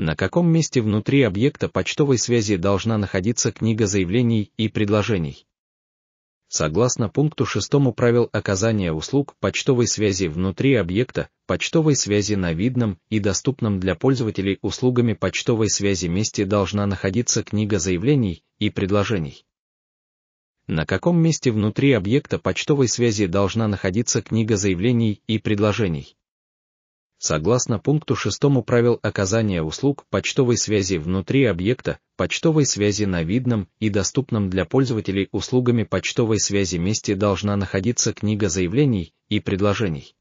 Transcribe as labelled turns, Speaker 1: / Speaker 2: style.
Speaker 1: на каком месте внутри объекта почтовой связи должна находиться книга заявлений и предложений. Согласно пункту 6 правил оказания услуг почтовой связи внутри объекта, почтовой связи на видном и доступном для пользователей услугами почтовой связи месте должна находиться книга заявлений и предложений. На каком месте внутри объекта почтовой связи должна находиться книга заявлений и предложений? Согласно пункту 6 правил оказания услуг почтовой связи внутри объекта, почтовой связи на видном и доступном для пользователей услугами почтовой связи месте должна находиться книга заявлений и
Speaker 2: предложений.